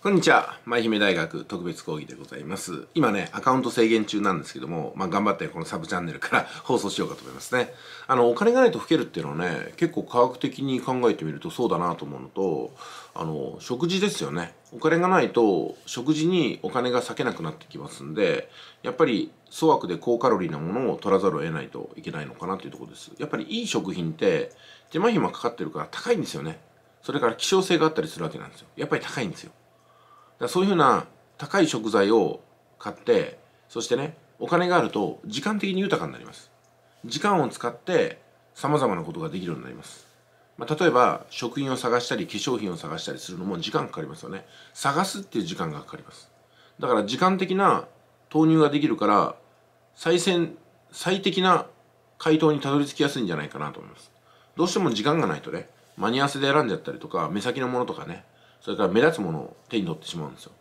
こんにちは。舞姫大学特別講義でございます。今ね、アカウント制限中なんですけども、まあ頑張ってこのサブチャンネルから 放送しようかと思いますね。あの、お金がないと老けるっていうのはね、結構科学的に考えてみるとそうだなと思うのと、あの、食事ですよね。お金がないと食事にお金が割けなくなってきますんで、やっぱり粗悪で高カロリーなものを取らざるを得ないといけないのかなっていうところです。やっぱりいい食品って手間暇かかってるから高いんですよね。それから希少性があったりするわけなんですよ。やっぱり高いんですよ。だそういうふうな高い食材を買ってそしてねお金があると時間的に豊かになります時間を使ってさまざまなことができるようになります、まあ、例えば食品を探したり化粧品を探したりするのも時間かかりますよね探すっていう時間がかかりますだから時間的な投入ができるから最先最適な回答にたどり着きやすいんじゃないかなと思いますどうしても時間がないとね間に合わせで選んじゃったりとか目先のものとかねそれから目立つものを手に取ってしまうんですよ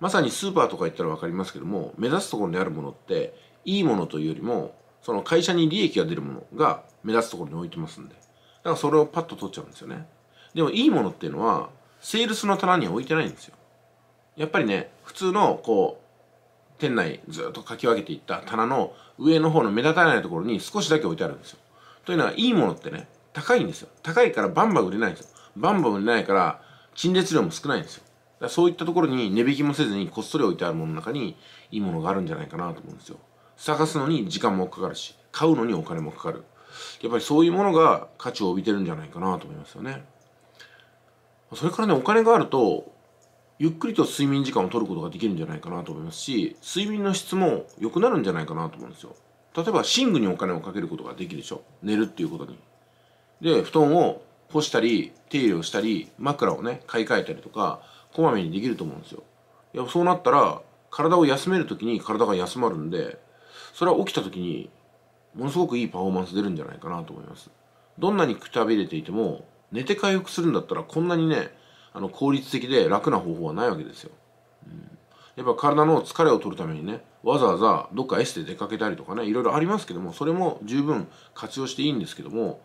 まさにスーパーとか行ったら分かりますけども目立つところにあるものっていいものというよりもその会社に利益が出るものが目立つところに置いてますんでだからそれをパッと取っちゃうんですよねでもいいものっていうのはセールスの棚には置いてないんですよやっぱりね普通のこう店内ずっとかき分けていった棚の上の方の目立たないところに少しだけ置いてあるんですよというのはいいものってね高いんですよ高いからバンバン売れないんですよバンバン売れないから陳列量も少ないんですよ。だそういったところに値引きもせずにこっそり置いてあるものの中にいいものがあるんじゃないかなと思うんですよ。探すのに時間もかかるし、買うのにお金もかかる。やっぱりそういうものが価値を帯びてるんじゃないかなと思いますよね。それからね、お金があると、ゆっくりと睡眠時間を取ることができるんじゃないかなと思いますし、睡眠の質も良くなるんじゃないかなと思うんですよ。例えば、寝具にお金をかけることができるでしょ。寝るっていうことに。で、布団を干したり手入れをしたり枕をね買い替えたりとかこまめにできると思うんですよいやそうなったら体を休める時に体が休まるんでそれは起きた時にものすごくいいパフォーマンス出るんじゃないかなと思いますどんなにくたびれていても寝て回復するんだったらこんなにねあの効率的で楽な方法はないわけですよ、うん、やっぱ体の疲れを取るためにねわざわざどっかエステ出かけたりとかねいろいろありますけどもそれも十分活用していいんですけども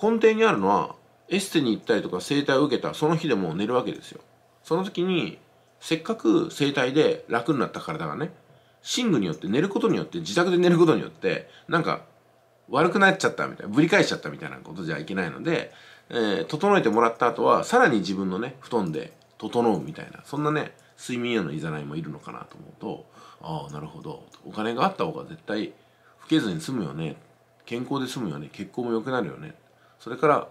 根底にあるのはエステに行ったりとか整体を受けたその日でもう寝るわけですよその時にせっかく整体で楽になった体がね寝具によって寝ることによって自宅で寝ることによってなんか悪くなっちゃったみたいなぶり返しちゃったみたいなことじゃいけないので、えー、整えてもらった後はさらに自分のね布団で整うみたいなそんなね睡眠へのいざないもいるのかなと思うとああなるほどお金があった方が絶対老けずに済むよね健康で済むよね血行も良くなるよねそれから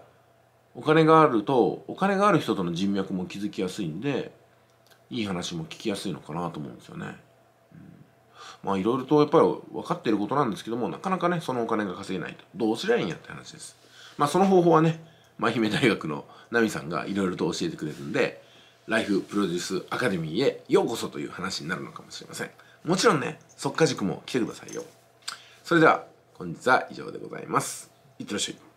お金があるとお金がある人との人脈も築きやすいんでいい話も聞きやすいのかなと思うんですよね。まあいろいろとやっぱり分かっていることなんですけどもなかなかねそのお金が稼げないとどうすりゃいいんやって話です。まあその方法はねひめ大学のナミさんがいろいろと教えてくれるんでライフプロデュースアカデミーへようこそという話になるのかもしれません。もちろんね、即果塾も来てくださいよ。それでは、本日は以上でございます。いってらっしゃい。